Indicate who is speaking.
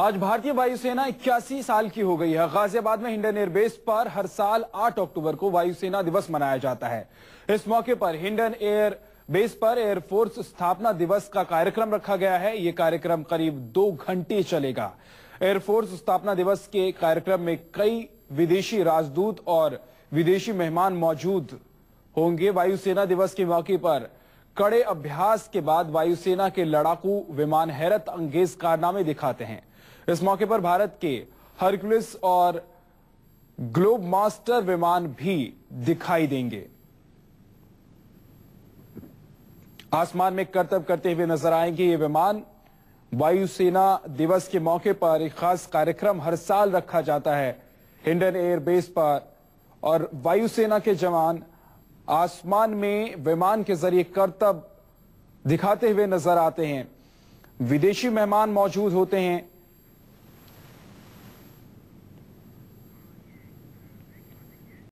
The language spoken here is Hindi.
Speaker 1: आज भारतीय वायुसेना इक्यासी साल की हो गई है गाजियाबाद में हिंडन एयरबेस पर हर साल 8 अक्टूबर को वायुसेना दिवस मनाया जाता है इस मौके पर हिंडन एयर बेस पर एयरफोर्स स्थापना दिवस का कार्यक्रम रखा गया है ये कार्यक्रम करीब दो घंटे चलेगा एयरफोर्स स्थापना दिवस के कार्यक्रम में कई विदेशी राजदूत और विदेशी मेहमान मौजूद होंगे वायुसेना दिवस के मौके पर कड़े अभ्यास के बाद वायुसेना के लड़ाकू विमान हैरत अंगेज कारनामे दिखाते हैं इस मौके पर भारत के हरकुलिस और ग्लोब मास्टर विमान भी दिखाई देंगे आसमान में करतब करते हुए नजर आएंगे ये विमान वायुसेना दिवस के मौके पर एक खास कार्यक्रम हर साल रखा जाता है हिंडन एयरबेस पर और वायुसेना के जवान आसमान में विमान के जरिए करतब दिखाते हुए नजर आते हैं विदेशी मेहमान मौजूद होते हैं